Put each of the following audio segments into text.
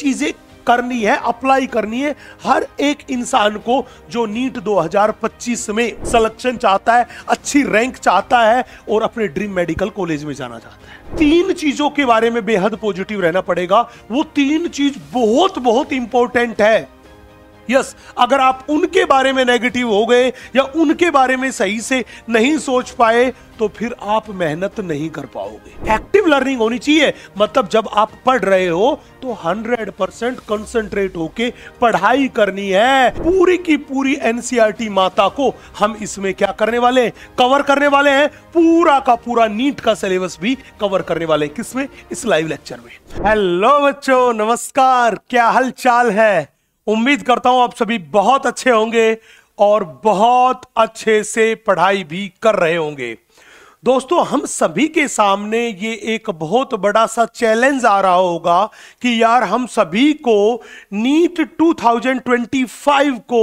चीजें करनी है अप्लाई करनी है हर एक इंसान को जो नीट 2025 में सिलेक्शन चाहता है अच्छी रैंक चाहता है और अपने ड्रीम मेडिकल कॉलेज में जाना चाहता है तीन चीजों के बारे में बेहद पॉजिटिव रहना पड़ेगा वो तीन चीज बहुत बहुत इंपॉर्टेंट है यस अगर आप उनके बारे में नेगेटिव हो गए या उनके बारे में सही से नहीं सोच पाए तो फिर आप मेहनत नहीं कर पाओगे एक्टिव लर्निंग होनी चाहिए मतलब जब आप पढ़ रहे हो तो 100 परसेंट कंसेंट्रेट होके पढ़ाई करनी है पूरी की पूरी एनसीईआरटी e माता को हम इसमें क्या करने वाले हैं कवर करने वाले हैं पूरा का पूरा नीट का सिलेबस भी कवर करने वाले किसमें इस लाइव लेक्चर में हेलो बच्चों नमस्कार क्या हाल चाल है उम्मीद करता हूं आप सभी बहुत अच्छे होंगे और बहुत अच्छे से पढ़ाई भी कर रहे होंगे दोस्तों हम सभी के सामने ये एक बहुत बड़ा सा चैलेंज आ रहा होगा कि यार हम सभी को नीट 2025 को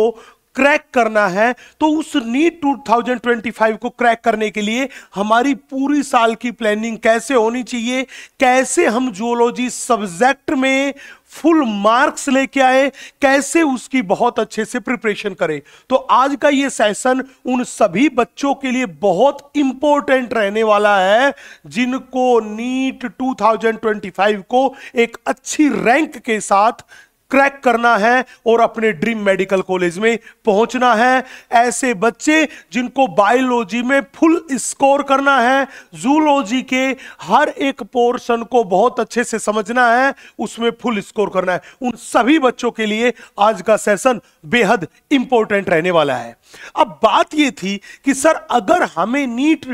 क्रैक करना है तो उस नीट 2025 को क्रैक करने के लिए हमारी पूरी साल की प्लानिंग कैसे होनी चाहिए कैसे हम जोलॉजी सब्जेक्ट में फुल मार्क्स लेके आए कैसे उसकी बहुत अच्छे से प्रिपरेशन करें तो आज का ये सेशन उन सभी बच्चों के लिए बहुत इंपॉर्टेंट रहने वाला है जिनको नीट 2025 को एक अच्छी रैंक के साथ क्रैक करना है और अपने ड्रीम मेडिकल कॉलेज में पहुंचना है ऐसे बच्चे जिनको बायोलॉजी में फुल स्कोर करना है जूलॉजी के हर एक पोर्शन को बहुत अच्छे से समझना है उसमें फुल स्कोर करना है उन सभी बच्चों के लिए आज का सेशन बेहद इंपॉर्टेंट रहने वाला है अब बात यह थी कि सर अगर हमें नीट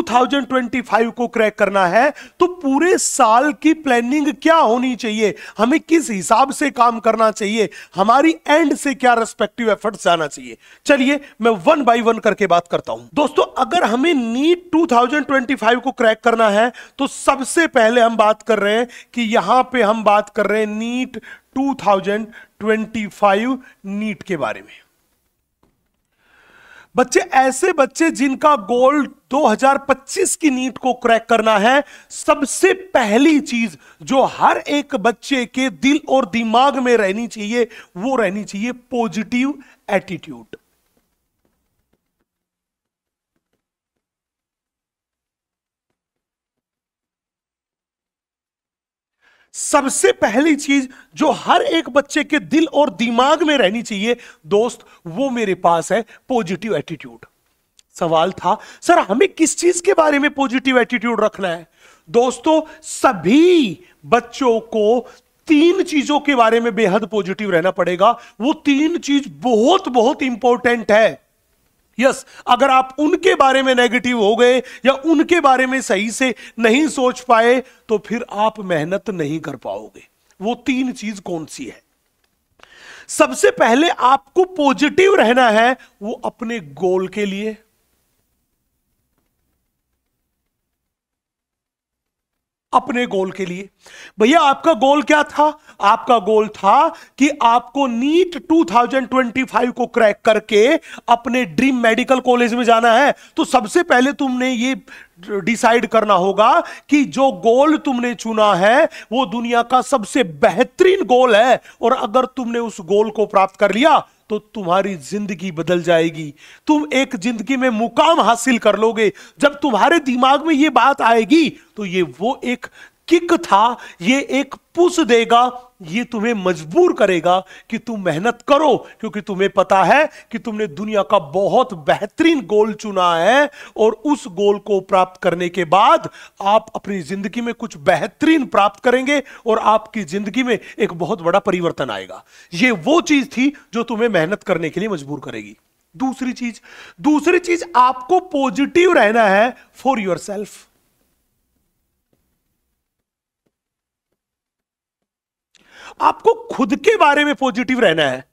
2025 को क्रैक करना है तो पूरे साल की प्लानिंग क्या होनी चाहिए हमें किस हिसाब से काम करना चाहिए हमारी एंड से क्या रेस्पेक्टिव एफर्ट जाना चाहिए चलिए मैं वन बाय वन करके बात करता हूं दोस्तों अगर हमें नीट 2025 को क्रैक करना है तो सबसे पहले हम बात कर रहे हैं कि यहां पे हम बात कर रहे हैं नीट 2025 नीट के बारे में बच्चे ऐसे बच्चे जिनका गोल 2025 की नीट को क्रैक करना है सबसे पहली चीज जो हर एक बच्चे के दिल और दिमाग में रहनी चाहिए वो रहनी चाहिए पॉजिटिव एटीट्यूड सबसे पहली चीज जो हर एक बच्चे के दिल और दिमाग में रहनी चाहिए दोस्त वो मेरे पास है पॉजिटिव एटीट्यूड सवाल था सर हमें किस चीज के बारे में पॉजिटिव एटीट्यूड रखना है दोस्तों सभी बच्चों को तीन चीजों के बारे में बेहद पॉजिटिव रहना पड़ेगा वो तीन चीज बहुत बहुत इंपॉर्टेंट है यस अगर आप उनके बारे में नेगेटिव हो गए या उनके बारे में सही से नहीं सोच पाए तो फिर आप मेहनत नहीं कर पाओगे वो तीन चीज कौन सी है सबसे पहले आपको पॉजिटिव रहना है वो अपने गोल के लिए अपने गोल के लिए भैया आपका गोल क्या था आपका गोल था कि आपको नीट 2025 को क्रैक करके अपने ड्रीम मेडिकल कॉलेज में जाना है तो सबसे पहले तुमने ये डिसाइड करना होगा कि जो गोल तुमने चुना है वो दुनिया का सबसे बेहतरीन गोल है और अगर तुमने उस गोल को प्राप्त कर लिया तो तुम्हारी जिंदगी बदल जाएगी तुम एक जिंदगी में मुकाम हासिल कर लोगे जब तुम्हारे दिमाग में यह बात आएगी तो ये वो एक किक था ये एक पुश देगा ये तुम्हें मजबूर करेगा कि तुम मेहनत करो क्योंकि तुम्हें पता है कि तुमने दुनिया का बहुत बेहतरीन गोल चुना है और उस गोल को प्राप्त करने के बाद आप अपनी जिंदगी में कुछ बेहतरीन प्राप्त करेंगे और आपकी जिंदगी में एक बहुत बड़ा परिवर्तन आएगा ये वो चीज थी जो तुम्हें मेहनत करने के लिए मजबूर करेगी दूसरी चीज दूसरी चीज आपको पॉजिटिव रहना है फॉर योर सेल्फ आपको खुद के बारे में पॉजिटिव रहना है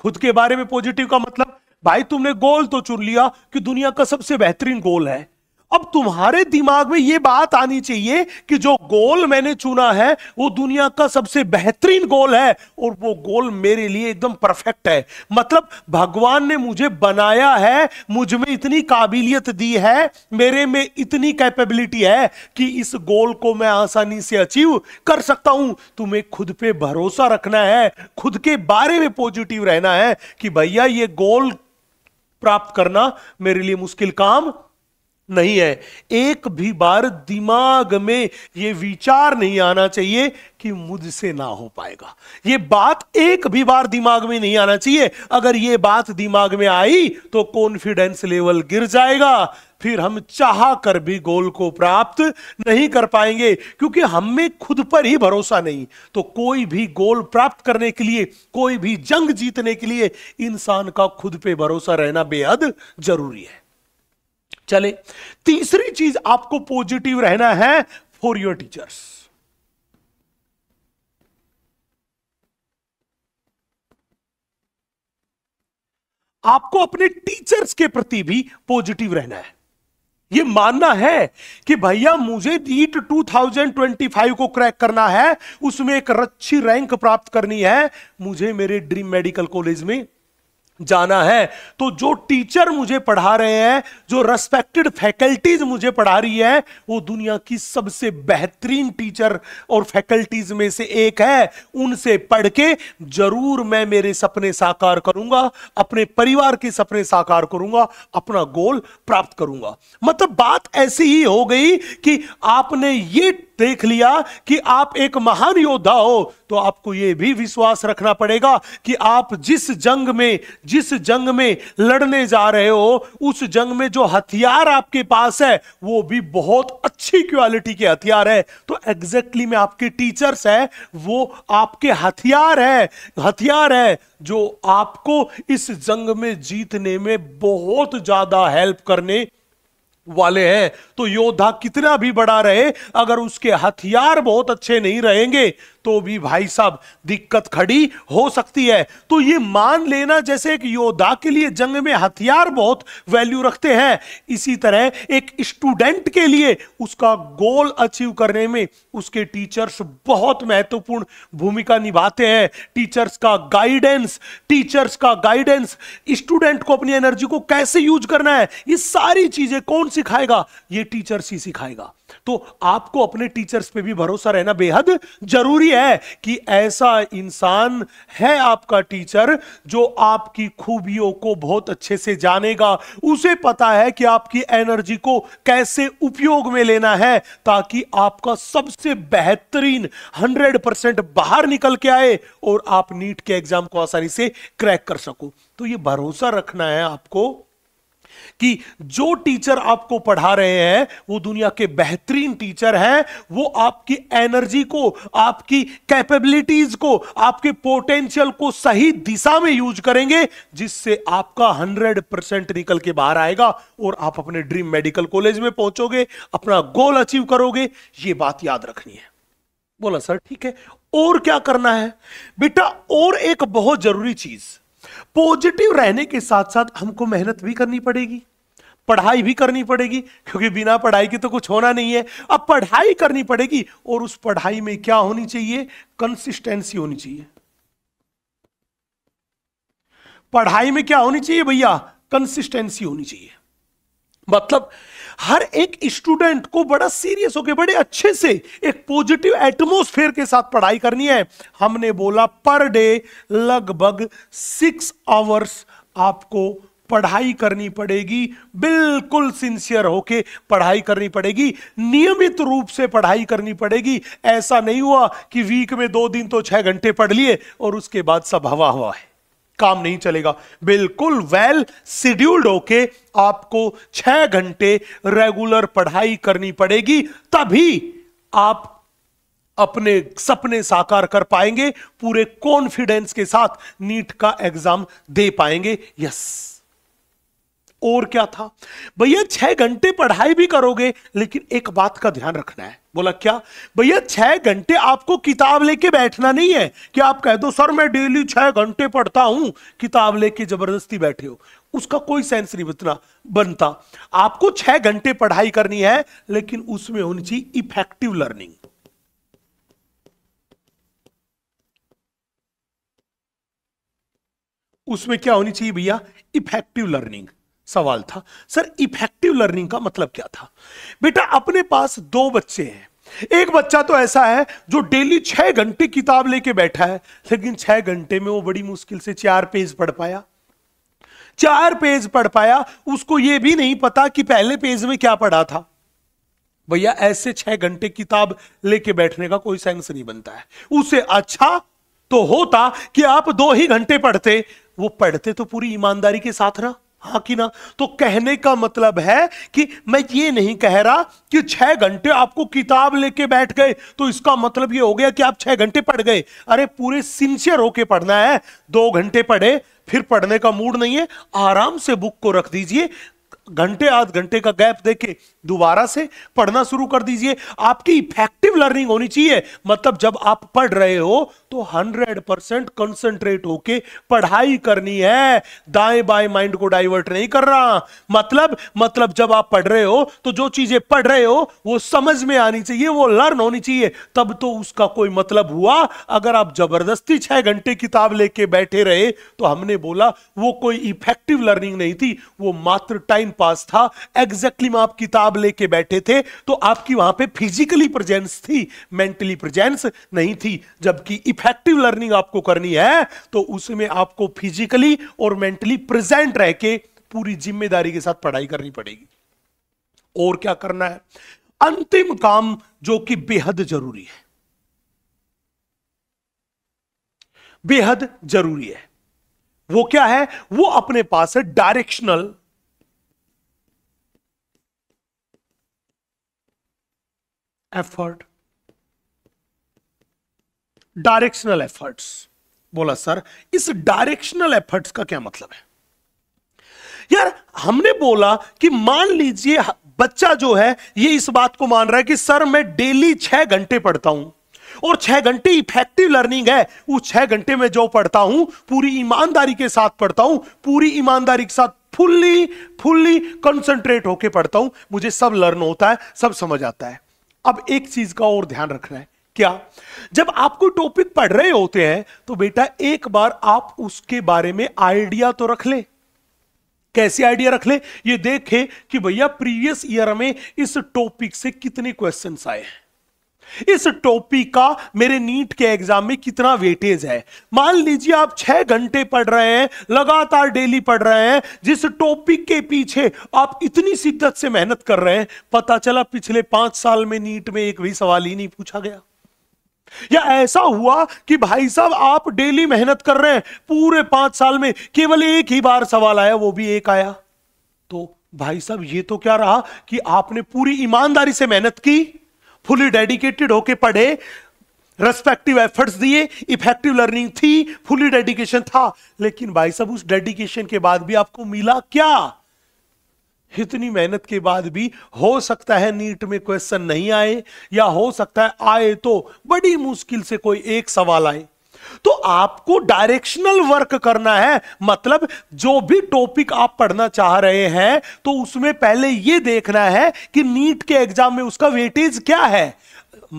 खुद के बारे में पॉजिटिव का मतलब भाई तुमने गोल तो चुन लिया कि दुनिया का सबसे बेहतरीन गोल है अब तुम्हारे दिमाग में यह बात आनी चाहिए कि जो गोल मैंने चुना है वो दुनिया का सबसे बेहतरीन गोल है और वो गोल मेरे लिए एकदम परफेक्ट है मतलब भगवान ने मुझे बनाया है मुझ में इतनी काबिलियत दी है मेरे में इतनी कैपेबिलिटी है कि इस गोल को मैं आसानी से अचीव कर सकता हूं तुम्हें खुद पे भरोसा रखना है खुद के बारे में पॉजिटिव रहना है कि भैया ये गोल प्राप्त करना मेरे लिए मुश्किल काम नहीं है एक भी बार दिमाग में यह विचार नहीं आना चाहिए कि मुझसे ना हो पाएगा ये बात एक भी बार दिमाग में नहीं आना चाहिए अगर ये बात दिमाग में आई तो कॉन्फिडेंस लेवल गिर जाएगा फिर हम चाह कर भी गोल को प्राप्त नहीं कर पाएंगे क्योंकि हमें खुद पर ही भरोसा नहीं तो कोई भी गोल प्राप्त करने के लिए कोई भी जंग जीतने के लिए इंसान का खुद पे भरोसा रहना बेहद जरूरी है चले तीसरी चीज आपको पॉजिटिव रहना है फॉर योर टीचर्स आपको अपने टीचर्स के प्रति भी पॉजिटिव रहना है यह मानना है कि भैया मुझे डीट 2025 को क्रैक करना है उसमें एक अच्छी रैंक प्राप्त करनी है मुझे मेरे ड्रीम मेडिकल कॉलेज में जाना है तो जो टीचर मुझे पढ़ा रहे हैं जो रेस्पेक्टेड फैकल्टीज मुझे पढ़ा रही है वो दुनिया की सबसे बेहतरीन टीचर और फैकल्टीज में से एक है उनसे पढ़ के जरूर मैं मेरे सपने साकार करूंगा अपने परिवार के सपने साकार करूंगा अपना गोल प्राप्त करूंगा मतलब बात ऐसी ही हो गई कि आपने ये देख लिया कि आप एक महान योद्धा हो तो आपको यह भी विश्वास रखना पड़ेगा कि आप जिस जंग में जिस जंग में लड़ने जा रहे हो उस जंग में जो हथियार आपके पास है वो भी बहुत अच्छी क्वालिटी के हथियार है तो एग्जैक्टली में आपके टीचर्स है वो आपके हथियार है हथियार है जो आपको इस जंग में जीतने में बहुत ज्यादा हेल्प करने वाले हैं तो योद्धा कितना भी बड़ा रहे अगर उसके हथियार बहुत अच्छे नहीं रहेंगे तो भी भाई साहब दिक्कत खड़ी हो सकती है तो ये मान लेना जैसे एक योद्धा के लिए जंग में हथियार बहुत वैल्यू रखते हैं इसी तरह एक स्टूडेंट के लिए उसका गोल अचीव करने में उसके टीचर्स बहुत महत्वपूर्ण भूमिका निभाते हैं टीचर्स का गाइडेंस टीचर्स का गाइडेंस स्टूडेंट को अपनी एनर्जी को कैसे यूज करना है ये सारी चीजें कौन सिखाएगा ये टीचर्स ही सिखाएगा तो आपको अपने टीचर्स पे भी भरोसा रहना बेहद जरूरी है है कि ऐसा इंसान है आपका टीचर जो आपकी खूबियों को बहुत अच्छे से जानेगा उसे पता है कि आपकी एनर्जी को कैसे उपयोग में लेना है ताकि आपका सबसे बेहतरीन 100 परसेंट बाहर निकल के आए और आप नीट के एग्जाम को आसानी से क्रैक कर सको तो ये भरोसा रखना है आपको कि जो टीचर आपको पढ़ा रहे हैं वो दुनिया के बेहतरीन टीचर हैं वो आपकी एनर्जी को आपकी कैपेबिलिटीज को आपके पोटेंशियल को सही दिशा में यूज करेंगे जिससे आपका 100 परसेंट निकल के बाहर आएगा और आप अपने ड्रीम मेडिकल कॉलेज में पहुंचोगे अपना गोल अचीव करोगे ये बात याद रखनी है बोला सर ठीक है और क्या करना है बेटा और एक बहुत जरूरी चीज पॉजिटिव रहने के साथ साथ हमको मेहनत भी करनी पड़ेगी पढ़ाई भी करनी पड़ेगी क्योंकि बिना पढ़ाई के तो कुछ होना नहीं है अब पढ़ाई करनी पड़ेगी और उस पढ़ाई में क्या होनी चाहिए कंसिस्टेंसी होनी चाहिए पढ़ाई में क्या होनी चाहिए भैया कंसिस्टेंसी होनी चाहिए मतलब हर एक स्टूडेंट को बड़ा सीरियस होकर बड़े अच्छे से एक पॉजिटिव एटमोसफेयर के साथ पढ़ाई करनी है हमने बोला पर डे लगभग सिक्स आवर्स आपको पढ़ाई करनी पड़ेगी बिल्कुल सिंसियर होके पढ़ाई करनी पड़ेगी नियमित रूप से पढ़ाई करनी पड़ेगी ऐसा नहीं हुआ कि वीक में दो दिन तो छह घंटे पढ़ लिए और उसके बाद सब हवा हुआ है काम नहीं चलेगा बिल्कुल वेल शेड्यूल्ड होके आपको छह घंटे रेगुलर पढ़ाई करनी पड़ेगी तभी आप अपने सपने साकार कर पाएंगे पूरे कॉन्फिडेंस के साथ नीट का एग्जाम दे पाएंगे यस और क्या था भैया छह घंटे पढ़ाई भी करोगे लेकिन एक बात का ध्यान रखना है बोला क्या भैया छह घंटे आपको किताब लेके बैठना नहीं है कि आप कह दो सर मैं डेली छह घंटे पढ़ता हूं किताब लेके जबरदस्ती बैठे हो उसका कोई सेंस नहीं बतना बनता आपको छह घंटे पढ़ाई करनी है लेकिन उसमें होनी चाहिए इफेक्टिव लर्निंग उसमें क्या होनी चाहिए भैया इफेक्टिव लर्निंग सवाल था सर इफेक्टिव लर्निंग का मतलब क्या था बेटा अपने पास दो बच्चे हैं एक बच्चा तो ऐसा है जो डेली छह घंटे किताब लेके बैठा है लेकिन छह घंटे में वो बड़ी मुश्किल से चार पेज पढ़ पाया चार पेज पढ़ पाया उसको ये भी नहीं पता कि पहले पेज में क्या पढ़ा था भैया ऐसे छह घंटे किताब लेके बैठने का कोई सेंस नहीं बनता है उसे अच्छा तो होता कि आप दो ही घंटे पढ़ते वो पढ़ते तो पूरी ईमानदारी के साथ ना हाँ कि ना तो कहने का मतलब है कि मैं ये नहीं कह रहा कि छह घंटे आपको किताब लेके बैठ गए तो इसका मतलब ये हो गया कि आप छह घंटे पढ़ गए अरे पूरे सिंसियर होके पढ़ना है दो घंटे पढ़े फिर पढ़ने का मूड नहीं है आराम से बुक को रख दीजिए घंटे आध घंटे का गैप देके दोबारा से पढ़ना शुरू कर दीजिए आपकी इफेक्टिव लर्निंग होनी चाहिए मतलब जब आप पढ़ रहे हो तो 100 परसेंट कंसेंट्रेट होके पढ़ाई करनी है दाएं बाएं माइंड को डाइवर्ट नहीं कर रहा मतलब मतलब जब आप पढ़ रहे हो तो जो चीजें पढ़ रहे हो वो समझ में आनी चाहिए वो लर्न होनी चाहिए तब तो उसका कोई मतलब हुआ अगर आप जबरदस्ती छह घंटे किताब लेके बैठे रहे तो हमने बोला वो कोई इफेक्टिव लर्निंग नहीं थी वो मात्र टाइम पास था एग्जैक्टली में आप किताब लेके बैठे थे तो आपकी वहां पे फिजिकली प्रेजेंस थी मेंटली प्रेजेंस नहीं थी जबकि इफेक्टिव लर्निंग आपको करनी है तो उसमें आपको फिजिकली और मेंटली प्रेजेंट रह के पूरी जिम्मेदारी के साथ पढ़ाई करनी पड़ेगी और क्या करना है अंतिम काम जो कि बेहद जरूरी है बेहद जरूरी है वो क्या है वो अपने पास है डायरेक्शनल एफर्ट डायरेक्शनल एफर्ट्स बोला सर इस डायरेक्शनल एफर्ट्स का क्या मतलब है यार हमने बोला कि मान लीजिए बच्चा जो है ये इस बात को मान रहा है कि सर मैं डेली छह घंटे पढ़ता हूं और छह घंटे इफेक्टिव लर्निंग है उस छह घंटे में जो पढ़ता हूं पूरी ईमानदारी के साथ पढ़ता हूं पूरी ईमानदारी के साथ फुल्ली फुल्ली कंसंट्रेट होकर पढ़ता हूं मुझे सब लर्न होता है सब समझ आता है अब एक चीज का और ध्यान रखना है क्या जब आप कोई टॉपिक पढ़ रहे होते हैं तो बेटा एक बार आप उसके बारे में आइडिया तो रख ले कैसे आइडिया रख ले ये देखे कि भैया प्रीवियस ईयर में इस टॉपिक से कितने क्वेश्चंस आए हैं इस टॉपिक का मेरे नीट के एग्जाम में कितना वेटेज है मान लीजिए आप छह घंटे पढ़ रहे हैं लगातार डेली पढ़ रहे हैं जिस टॉपिक के पीछे आप इतनी शिद्दत से मेहनत कर रहे हैं पता चला पिछले पांच साल में नीट में एक भी सवाल ही नहीं पूछा गया या ऐसा हुआ कि भाई साहब आप डेली मेहनत कर रहे हैं पूरे पांच साल में केवल एक ही बार सवाल आया वो भी एक आया तो भाई साहब ये तो क्या रहा कि आपने पूरी ईमानदारी से मेहनत की फुली डेडिकेटेड होके पढ़े रेस्पेक्टिव एफर्ट्स दिए इफेक्टिव लर्निंग थी फुली डेडिकेशन था लेकिन भाई साहब उस डेडिकेशन के बाद भी आपको मिला क्या इतनी मेहनत के बाद भी हो सकता है नीट में क्वेश्चन नहीं आए या हो सकता है आए तो बड़ी मुश्किल से कोई एक सवाल आए तो आपको डायरेक्शनल वर्क करना है मतलब जो भी टॉपिक आप पढ़ना चाह रहे हैं तो उसमें पहले यह देखना है कि नीट के एग्जाम में उसका वेटेज क्या है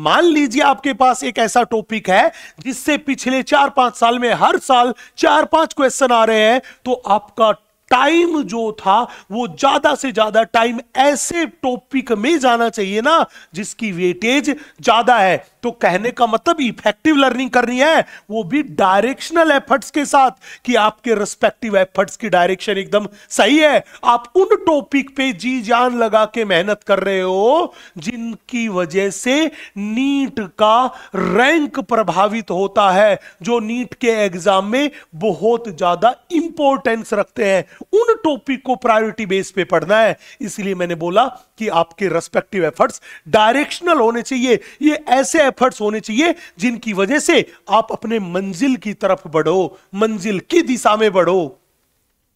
मान लीजिए आपके पास एक ऐसा टॉपिक है जिससे पिछले चार पांच साल में हर साल चार पांच क्वेश्चन आ रहे हैं तो आपका टाइम जो था वो ज्यादा से ज्यादा टाइम ऐसे टॉपिक में जाना चाहिए ना जिसकी वेटेज ज्यादा है तो कहने का मतलब इफेक्टिव लर्निंग करनी है वो भी डायरेक्शनल एफर्ट्स के साथ कि आपके रिस्पेक्टिव एफर्ट्स की डायरेक्शन एकदम सही है आप उन टॉपिक पे जी जान लगा के मेहनत कर रहे हो जिनकी वजह से नीट का रैंक प्रभावित होता है जो नीट के एग्जाम में बहुत ज्यादा इंपॉर्टेंस रखते हैं उन टॉपिक को प्रायोरिटी बेस पे पढ़ना है इसलिए मैंने बोला कि आपके रेस्पेक्टिव एफर्ट्स डायरेक्शनल होने चाहिए ये ऐसे एफर्ट्स होने चाहिए जिनकी वजह से आप अपने मंजिल की तरफ बढ़ो मंजिल की दिशा में बढ़ो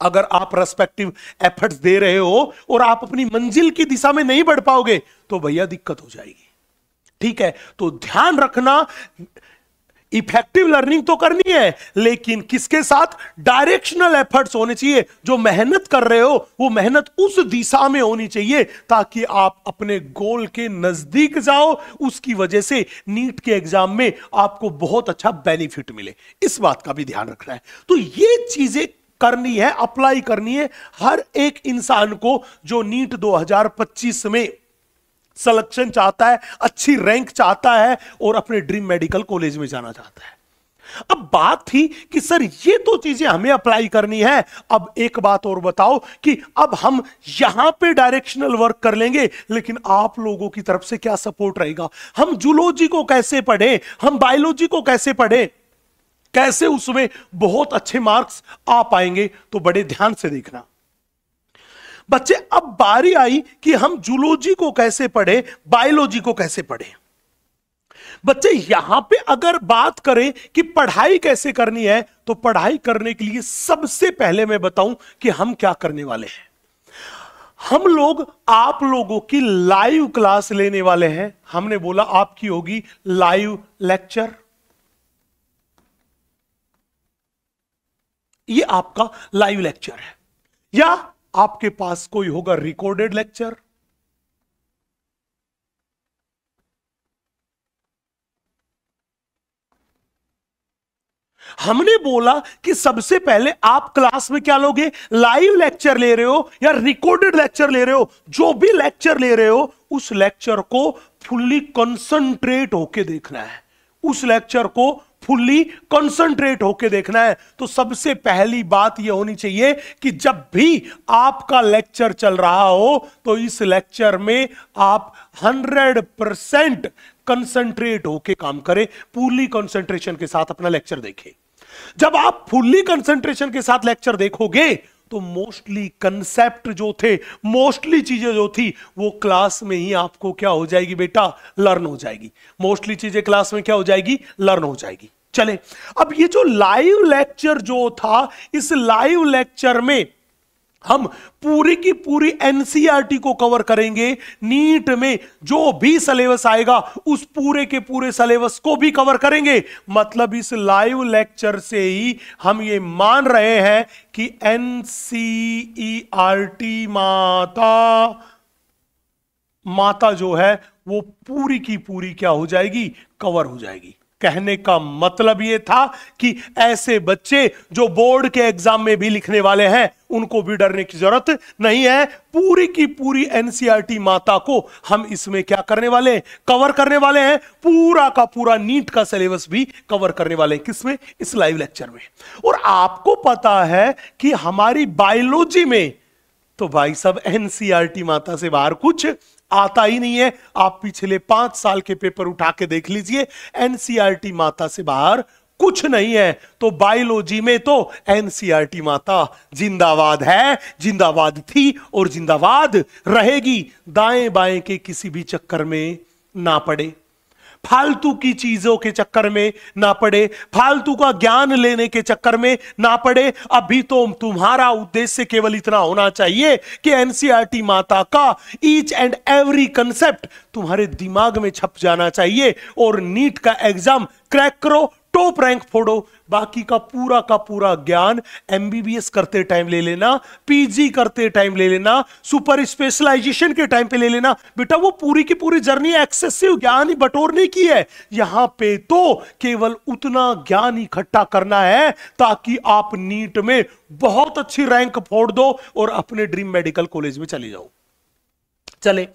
अगर आप रेस्पेक्टिव एफर्ट्स दे रहे हो और आप अपनी मंजिल की दिशा में नहीं बढ़ पाओगे तो भैया दिक्कत हो जाएगी ठीक है तो ध्यान रखना इफेक्टिव लर्निंग तो करनी है लेकिन किसके साथ डायरेक्शनल एफर्ट्स होने चाहिए जो मेहनत कर रहे हो वो मेहनत उस दिशा में होनी चाहिए ताकि आप अपने गोल के नजदीक जाओ उसकी वजह से नीट के एग्जाम में आपको बहुत अच्छा बेनिफिट मिले इस बात का भी ध्यान रखना है तो ये चीजें करनी है अप्लाई करनी है हर एक इंसान को जो नीट 2025 में सिलेक्शन चाहता है अच्छी रैंक चाहता है और अपने ड्रीम मेडिकल कॉलेज में जाना चाहता है अब बात थी कि सर ये तो चीजें हमें अप्लाई करनी है अब एक बात और बताओ कि अब हम यहां पे डायरेक्शनल वर्क कर लेंगे लेकिन आप लोगों की तरफ से क्या सपोर्ट रहेगा हम जूलॉजी को कैसे पढ़े हम बायोलॉजी को कैसे पढ़े कैसे उसमें बहुत अच्छे मार्क्स आ पाएंगे तो बड़े ध्यान से देखना बच्चे अब बारी आई कि हम जूलॉजी को कैसे पढ़े बायोलॉजी को कैसे पढ़े बच्चे यहां पे अगर बात करें कि पढ़ाई कैसे करनी है तो पढ़ाई करने के लिए सबसे पहले मैं बताऊं कि हम क्या करने वाले हैं हम लोग आप लोगों की लाइव क्लास लेने वाले हैं हमने बोला आपकी होगी लाइव लेक्चर ये आपका लाइव लेक्चर है या आपके पास कोई होगा रिकॉर्डेड लेक्चर हमने बोला कि सबसे पहले आप क्लास में क्या लोगे लाइव लेक्चर ले रहे हो या रिकॉर्डेड लेक्चर ले रहे हो जो भी लेक्चर ले रहे हो उस लेक्चर को फुल्ली कंसंट्रेट होके देखना है उस लेक्चर को फुल्ली कंसंट्रेट होके देखना है तो सबसे पहली बात यह होनी चाहिए कि जब भी आपका लेक्चर चल रहा हो तो इस लेक्चर में आप 100 परसेंट कंसंट्रेट होके काम करें पूरी कंसंट्रेशन के साथ अपना लेक्चर देखें जब आप फुल्ली कंसंट्रेशन के साथ लेक्चर देखोगे तो मोस्टली कंसेप्ट जो थे मोस्टली चीजें जो थी वो क्लास में ही आपको क्या हो जाएगी बेटा लर्न हो जाएगी मोस्टली चीजें क्लास में क्या हो जाएगी लर्न हो जाएगी चले अब ये जो लाइव लेक्चर जो था इस लाइव लेक्चर में हम पूरी की पूरी एनसीईआरटी e को कवर करेंगे नीट में जो भी सिलेबस आएगा उस पूरे के पूरे सिलेबस को भी कवर करेंगे मतलब इस लाइव लेक्चर से ही हम ये मान रहे हैं कि एनसीईआरटी e माता माता जो है वो पूरी की पूरी क्या हो जाएगी कवर हो जाएगी कहने का मतलब यह था कि ऐसे बच्चे जो बोर्ड के एग्जाम में भी लिखने वाले हैं उनको भी डरने की जरूरत नहीं है पूरी की पूरी एनसीईआरटी e माता को हम इसमें क्या करने वाले कवर करने वाले हैं पूरा का पूरा नीट का सिलेबस भी कवर करने वाले हैं किसमें इस लाइव लेक्चर में और आपको पता है कि हमारी बायोलॉजी में तो भाई सब एनसीआरटी e माता से बाहर कुछ आता ही नहीं है आप पिछले पांच साल के पेपर उठा के देख लीजिए एनसीआरटी माता से बाहर कुछ नहीं है तो बायोलॉजी में तो एनसीआरटी माता जिंदाबाद है जिंदाबाद थी और जिंदाबाद रहेगी दाएं बाएं के किसी भी चक्कर में ना पड़े फालतू की चीजों के चक्कर में ना पड़े फालतू का ज्ञान लेने के चक्कर में ना पड़े अभी तो तुम्हारा उद्देश्य केवल इतना होना चाहिए कि एनसीआर e माता का ईच एंड एवरी कंसेप्ट तुम्हारे दिमाग में छप जाना चाहिए और नीट का एग्जाम क्रैक करो टॉप रैंक फोड़ो बाकी का पूरा का पूरा ज्ञान एमबीबीएस करते टाइम ले लेना पीजी करते टाइम ले लेना सुपर स्पेशलाइजेशन के टाइम पे ले लेना बेटा वो पूरी की पूरी जर्नी एक्सेसिव ज्ञान ही बटोरने की है यहां पे तो केवल उतना ज्ञान इकट्ठा करना है ताकि आप नीट में बहुत अच्छी रैंक फोड़ दो और अपने ड्रीम मेडिकल कॉलेज में चले जाओ चले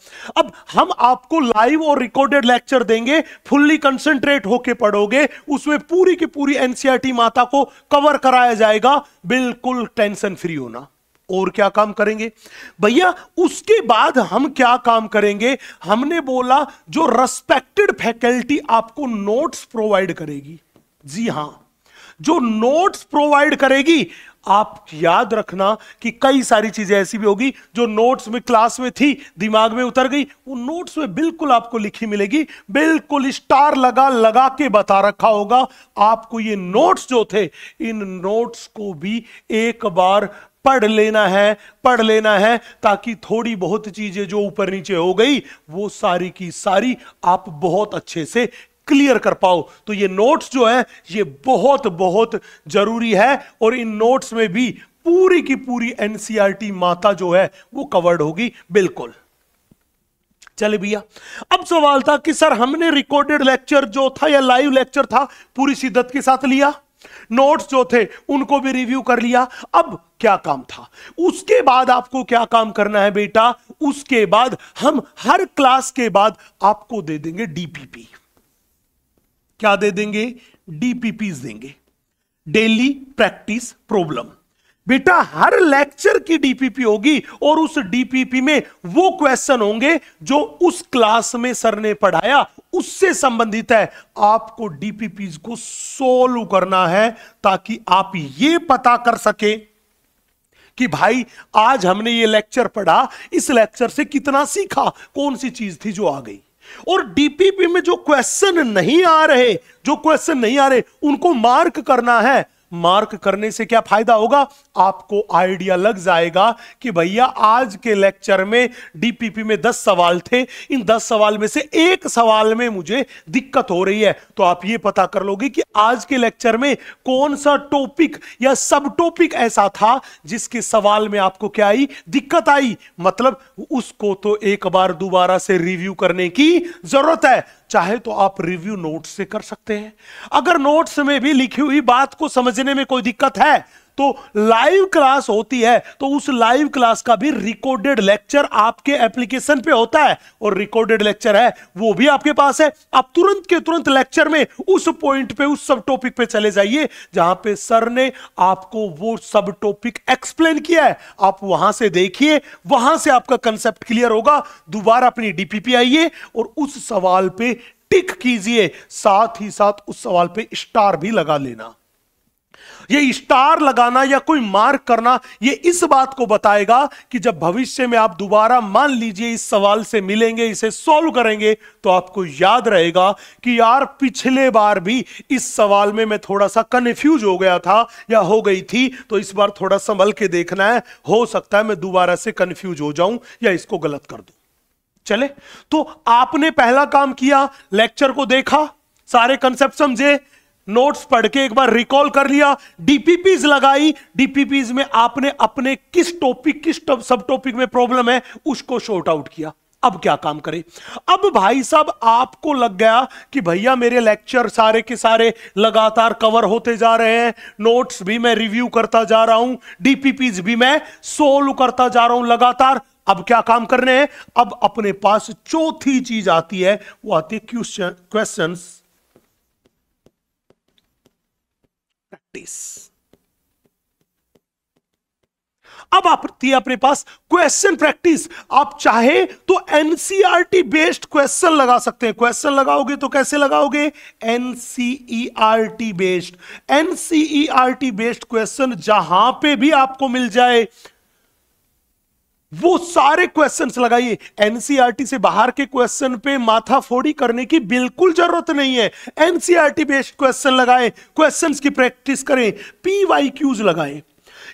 अब हम आपको लाइव और रिकॉर्डेड लेक्चर देंगे फुल्ली कंसंट्रेट होके पढ़ोगे उसमें पूरी की पूरी एनसीआरटी e माता को कवर कराया जाएगा बिल्कुल टेंशन फ्री होना और क्या काम करेंगे भैया उसके बाद हम क्या काम करेंगे हमने बोला जो रेस्पेक्टेड फैकल्टी आपको नोट्स प्रोवाइड करेगी जी हां जो नोट्स प्रोवाइड करेगी आप याद रखना कि कई सारी चीजें ऐसी भी होगी जो नोट्स में क्लास में थी दिमाग में उतर गई वो नोट्स में बिल्कुल आपको लिखी मिलेगी बिल्कुल स्टार लगा लगा के बता रखा होगा आपको ये नोट्स जो थे इन नोट्स को भी एक बार पढ़ लेना है पढ़ लेना है ताकि थोड़ी बहुत चीजें जो ऊपर नीचे हो गई वो सारी की सारी आप बहुत अच्छे से क्लियर कर पाओ तो ये नोट्स जो है ये बहुत बहुत जरूरी है और इन नोट्स में भी पूरी की पूरी एनसीआरटी माता जो है वो कवर्ड होगी बिल्कुल चले भैया अब सवाल था कि सर हमने रिकॉर्डेड लेक्चर जो था या लाइव लेक्चर था पूरी शिद्दत के साथ लिया नोट्स जो थे उनको भी रिव्यू कर लिया अब क्या काम था उसके बाद आपको क्या काम करना है बेटा उसके बाद हम हर क्लास के बाद आपको दे देंगे डीपीपी क्या दे देंगे डीपीपीज देंगे डेली प्रैक्टिस प्रॉब्लम बेटा हर लेक्चर की डीपीपी होगी और उस डीपीपी में वो क्वेश्चन होंगे जो उस क्लास में सर ने पढ़ाया उससे संबंधित है आपको डीपीपीज को सोल्व करना है ताकि आप ये पता कर सके कि भाई आज हमने ये लेक्चर पढ़ा इस लेक्चर से कितना सीखा कौन सी चीज थी जो आ गई और डीपीपी में जो क्वेश्चन नहीं आ रहे जो क्वेश्चन नहीं आ रहे उनको मार्क करना है मार्क करने से क्या फायदा होगा आपको आइडिया लग जाएगा कि भैया आज के लेक्चर में डीपीपी में दस सवाल थे इन दस सवाल में से एक सवाल में मुझे दिक्कत हो रही है तो आप ये पता कर लोगे कि आज के लेक्चर में कौन सा टॉपिक या सब टॉपिक ऐसा था जिसके सवाल में आपको क्या आई दिक्कत आई मतलब उसको तो एक बार दोबारा से रिव्यू करने की जरूरत है चाहे तो आप रिव्यू नोट्स से कर सकते हैं अगर नोट्स में भी लिखी हुई बात को समझने में कोई दिक्कत है तो लाइव क्लास होती है तो उस लाइव क्लास का भी रिकॉर्डेड लेक्चर आपके एप्लीकेशन पे होता है और रिकॉर्डेड लेक्चर है वो भी आपके पास है आप तुरंत के तुरंत लेक्चर में उस पॉइंट पे उस सब टॉपिक पे चले जाइए जहां पे सर ने आपको वो सब टॉपिक एक्सप्लेन किया है आप वहां से देखिए वहां से आपका कंसेप्ट क्लियर होगा दोबारा अपनी डीपीपी आइए और उस सवाल पे टिक कीजिए साथ ही साथ उस सवाल पे स्टार भी लगा लेना ये स्टार लगाना या कोई मार्क करना ये इस बात को बताएगा कि जब भविष्य में आप दोबारा मान लीजिए इस सवाल से मिलेंगे इसे सॉल्व करेंगे तो आपको याद रहेगा कि यार पिछले बार भी इस सवाल में मैं थोड़ा सा कन्फ्यूज हो गया था या हो गई थी तो इस बार थोड़ा संभल के देखना है हो सकता है मैं दोबारा से कंफ्यूज हो जाऊं या इसको गलत कर दू चले तो आपने पहला काम किया लेक्चर को देखा सारे कंसेप्ट समझे नोट्स पढ़ के एक बार रिकॉल कर लिया डीपीपीज लगाई डीपीपीज में आपने अपने किस टॉपिक किस सब टॉपिक में प्रॉब्लम है उसको शॉर्ट आउट किया अब क्या काम करें अब भाई साहब आपको लग गया कि भैया मेरे लेक्चर सारे के सारे लगातार कवर होते जा रहे हैं नोट्स भी मैं रिव्यू करता जा रहा हूं डीपीपीज भी मैं सोल्व करता जा रहा हूं लगातार अब क्या काम करने हैं अब अपने पास चौथी चीज आती है वो आती है क्वेश्चन क्वेश्चन प्रैक्टिस अब आप अपने पास क्वेश्चन प्रैक्टिस आप चाहे तो एनसीईआरटी बेस्ड क्वेश्चन लगा सकते हैं क्वेश्चन लगाओगे तो कैसे लगाओगे NCERT based NCERT based question जहां पे भी आपको मिल जाए वो सारे क्वेश्चंस लगाइए एनसीईआरटी e से बाहर के क्वेश्चन पे माथा फोड़ी करने की बिल्कुल जरूरत नहीं है एनसीईआरटी बेस्ड क्वेश्चन लगाए क्वेश्चंस की प्रैक्टिस करें पीवाईक्यूज लगाएं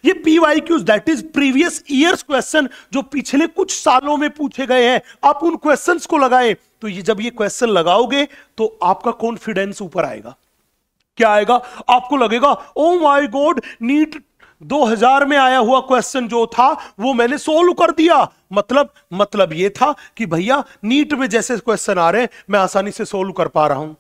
ये PYQs that is previous years question जो पिछले कुछ सालों में पूछे गए हैं आप उन क्वेश्चन को लगाएं तो ये जब ये क्वेश्चन लगाओगे तो आपका कॉन्फिडेंस ऊपर आएगा क्या आएगा आपको लगेगा ओ माई गॉड नीट 2000 में आया हुआ क्वेश्चन जो था वो मैंने सोल्व कर दिया मतलब मतलब ये था कि भैया नीट में जैसे क्वेश्चन आ रहे हैं मैं आसानी से सोल्व कर पा रहा हूं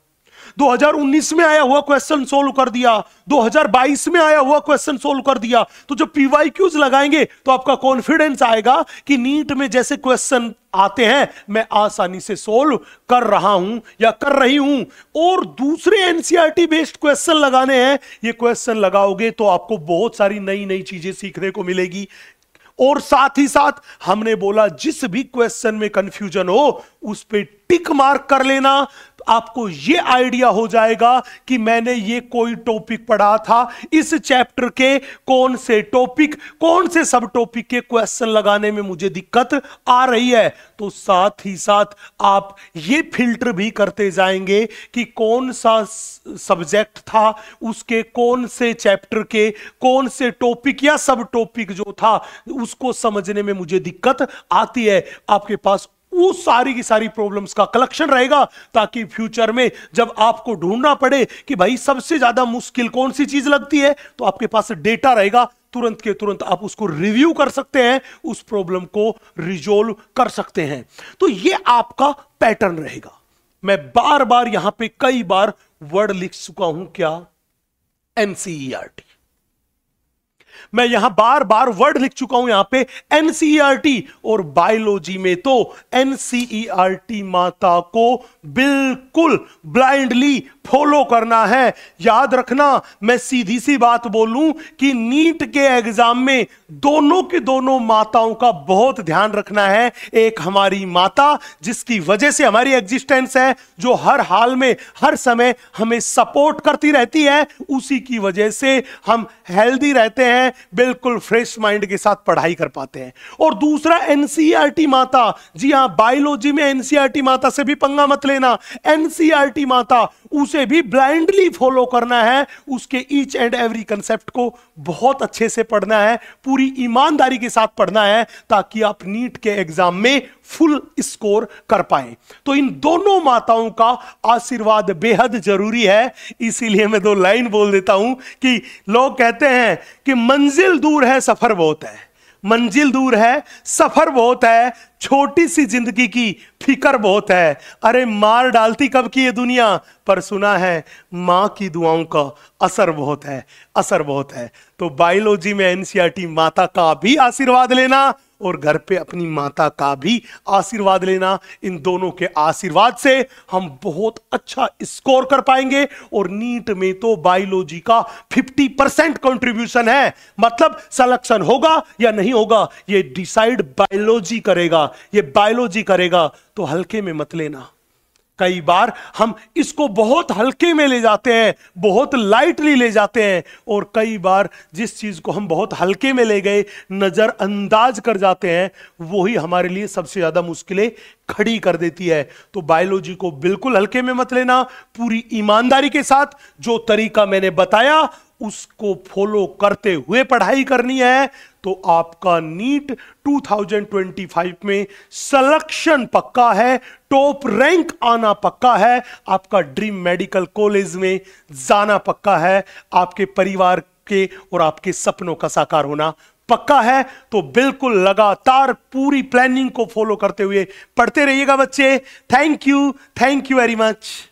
2019 में आया हुआ क्वेश्चन सोल्व कर दिया 2022 में आया हुआ क्वेश्चन सोल्व कर दिया तो जब पीवाई क्यूज लगाएंगे तो आपका कॉन्फिडेंस आएगा कि नीट में जैसे क्वेश्चन आते हैं मैं आसानी से सोल्व कर रहा हूं या कर रही हूं और दूसरे एनसीईआरटी बेस्ड क्वेश्चन लगाने हैं ये क्वेश्चन लगाओगे तो आपको बहुत सारी नई नई चीजें सीखने को मिलेगी और साथ ही साथ हमने बोला जिस भी क्वेश्चन में कंफ्यूजन हो उस पर टिक मार्क कर लेना आपको ये आइडिया हो जाएगा कि मैंने ये कोई टॉपिक पढ़ा था इस चैप्टर के कौन से टॉपिक कौन से सब टॉपिक के क्वेश्चन लगाने में मुझे दिक्कत आ रही है तो साथ ही साथ आप ये फिल्टर भी करते जाएंगे कि कौन सा सब्जेक्ट था उसके कौन से चैप्टर के कौन से टॉपिक या सब टॉपिक जो था उसको समझने में मुझे दिक्कत आती है आपके पास वो सारी की सारी प्रॉब्लम्स का कलेक्शन रहेगा ताकि फ्यूचर में जब आपको ढूंढना पड़े कि भाई सबसे ज्यादा मुश्किल कौन सी चीज लगती है तो आपके पास डेटा रहेगा तुरंत के तुरंत आप उसको रिव्यू कर सकते हैं उस प्रॉब्लम को रिजोल्व कर सकते हैं तो ये आपका पैटर्न रहेगा मैं बार बार यहां पे कई बार वर्ड लिख चुका हूं क्या एनसीईआरटी मैं यहां बार बार वर्ड लिख चुका हूं यहां पे एनसीईआरटी e और बायोलॉजी में तो एनसीईआरटी e माता को बिल्कुल ब्लाइंडली फॉलो करना है याद रखना मैं सीधी सी बात बोलूं कि नीट के एग्जाम में दोनों के दोनों माताओं का बहुत ध्यान रखना है एक हमारी माता जिसकी वजह से हमारी एग्जिस्टेंस है जो हर हाल में हर समय हमें सपोर्ट करती रहती है उसी की वजह से हम हेल्दी रहते हैं बिल्कुल फ्रेश माइंड के साथ पढ़ाई कर पाते हैं और दूसरा एनसीआर e माता जी हाँ बायोलॉजी में एनसीआर e माता से भी पंगा मत लेना एनसीआर e माता उसे भी ब्लाइंडली फॉलो करना है उसके ईच एंड एवरी कंसेप्ट को बहुत अच्छे से पढ़ना है पूरी ईमानदारी के साथ पढ़ना है ताकि आप नीट के एग्जाम में फुल स्कोर कर पाए तो इन दोनों माताओं का आशीर्वाद बेहद जरूरी है इसीलिए मैं दो लाइन बोल देता हूं कि लोग कहते हैं कि मन मंजिल दूर है सफर बहुत है मंजिल दूर है सफर बहुत है छोटी सी जिंदगी की फिक्र बहुत है अरे मार डालती कब की ये दुनिया पर सुना है माँ की दुआओं का असर बहुत है असर बहुत है तो बायोलॉजी में एनसीईआरटी माता का भी आशीर्वाद लेना और घर पे अपनी माता का भी आशीर्वाद लेना इन दोनों के आशीर्वाद से हम बहुत अच्छा स्कोर कर पाएंगे और नीट में तो बायोलॉजी का 50 परसेंट कॉन्ट्रीब्यूशन है मतलब सिलेक्शन होगा या नहीं होगा ये डिसाइड बायोलॉजी करेगा ये बायोलॉजी करेगा तो हल्के में मत लेना कई बार हम इसको बहुत हल्के में ले जाते हैं बहुत लाइटली ले जाते हैं और कई बार जिस चीज़ को हम बहुत हल्के में ले गए नज़रअंदाज कर जाते हैं वही हमारे लिए सबसे ज़्यादा मुश्किलें खड़ी कर देती है तो बायोलॉजी को बिल्कुल हल्के में मत लेना पूरी ईमानदारी के साथ जो तरीका मैंने बताया उसको फॉलो करते हुए पढ़ाई करनी है तो आपका नीट 2025 में सिलेक्शन पक्का है टॉप रैंक आना पक्का है आपका ड्रीम मेडिकल कॉलेज में जाना पक्का है आपके परिवार के और आपके सपनों का साकार होना पक्का है तो बिल्कुल लगातार पूरी प्लानिंग को फॉलो करते हुए पढ़ते रहिएगा बच्चे thank you thank you very much